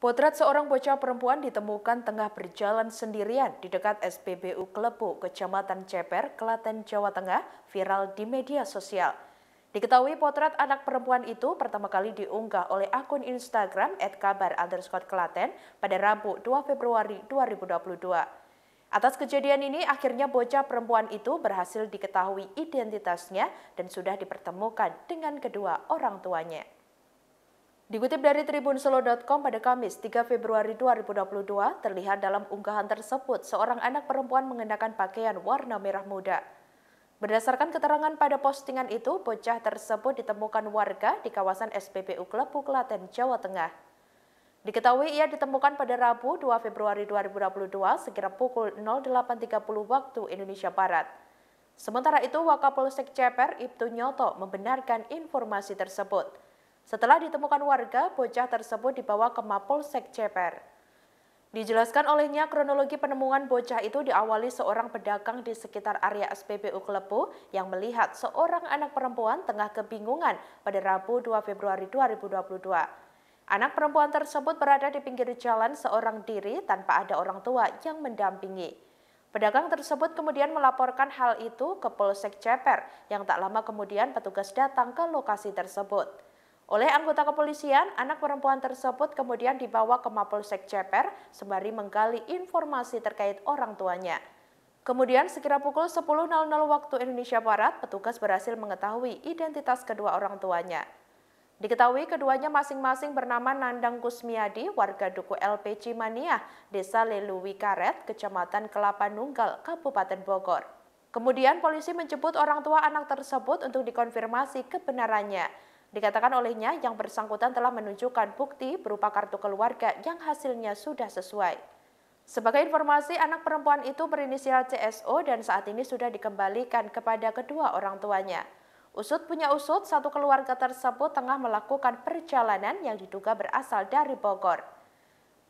Potret seorang bocah perempuan ditemukan tengah berjalan sendirian di dekat SPBU Klepu, Kecamatan Ceper, Klaten, Jawa Tengah, viral di media sosial. Diketahui potret anak perempuan itu pertama kali diunggah oleh akun Instagram @kabar_klaten pada Rabu 2 Februari 2022. Atas kejadian ini, akhirnya bocah perempuan itu berhasil diketahui identitasnya dan sudah dipertemukan dengan kedua orang tuanya. Dikutip dari tribun Solo.com pada Kamis 3 Februari 2022, terlihat dalam unggahan tersebut seorang anak perempuan mengenakan pakaian warna merah muda. Berdasarkan keterangan pada postingan itu, bocah tersebut ditemukan warga di kawasan SPBU Klepu, Klaten, Jawa Tengah. Diketahui ia ditemukan pada Rabu 2 Februari 2022 sekira pukul 08.30 waktu Indonesia Barat. Sementara itu, Wakapolsek Ceper Ibtu Nyoto membenarkan informasi tersebut. Setelah ditemukan warga, bocah tersebut dibawa ke Mapolsek Ceper. Dijelaskan olehnya kronologi penemuan bocah itu diawali seorang pedagang di sekitar area SPBU Klepu yang melihat seorang anak perempuan tengah kebingungan pada Rabu 2 Februari 2022. Anak perempuan tersebut berada di pinggir jalan seorang diri tanpa ada orang tua yang mendampingi. Pedagang tersebut kemudian melaporkan hal itu ke Polsek Ceper yang tak lama kemudian petugas datang ke lokasi tersebut. Oleh anggota kepolisian, anak perempuan tersebut kemudian dibawa ke Mapolsek Ceper sembari menggali informasi terkait orang tuanya. Kemudian sekira pukul 10.00 waktu Indonesia Barat, petugas berhasil mengetahui identitas kedua orang tuanya. Diketahui keduanya masing-masing bernama Nandang Kusmiadi, warga Duku LP Cimania, Desa Leluwi Karet, Kecamatan Kelapa Nunggal, Kabupaten Bogor. Kemudian polisi menjemput orang tua anak tersebut untuk dikonfirmasi kebenarannya. Dikatakan olehnya yang bersangkutan telah menunjukkan bukti berupa kartu keluarga yang hasilnya sudah sesuai. Sebagai informasi, anak perempuan itu berinisial CSO dan saat ini sudah dikembalikan kepada kedua orang tuanya. Usut punya usut, satu keluarga tersebut tengah melakukan perjalanan yang diduga berasal dari Bogor.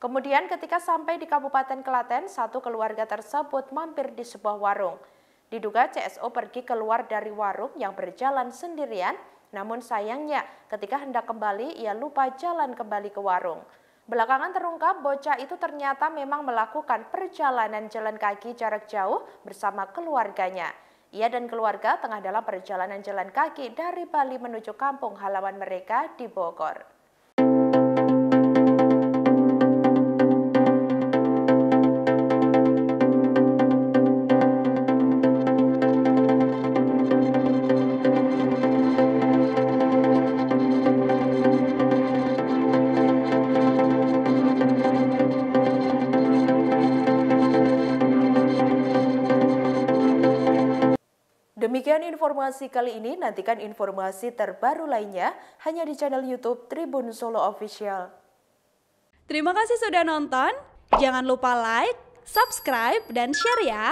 Kemudian ketika sampai di Kabupaten Kelaten, satu keluarga tersebut mampir di sebuah warung. Diduga CSO pergi keluar dari warung yang berjalan sendirian namun sayangnya ketika hendak kembali ia lupa jalan kembali ke warung. Belakangan terungkap bocah itu ternyata memang melakukan perjalanan jalan kaki jarak jauh bersama keluarganya. Ia dan keluarga tengah dalam perjalanan jalan kaki dari Bali menuju kampung halaman mereka di Bogor. Demikian informasi kali ini, nantikan informasi terbaru lainnya hanya di channel YouTube Tribun Solo Official. Terima kasih sudah nonton, jangan lupa like, subscribe, dan share ya!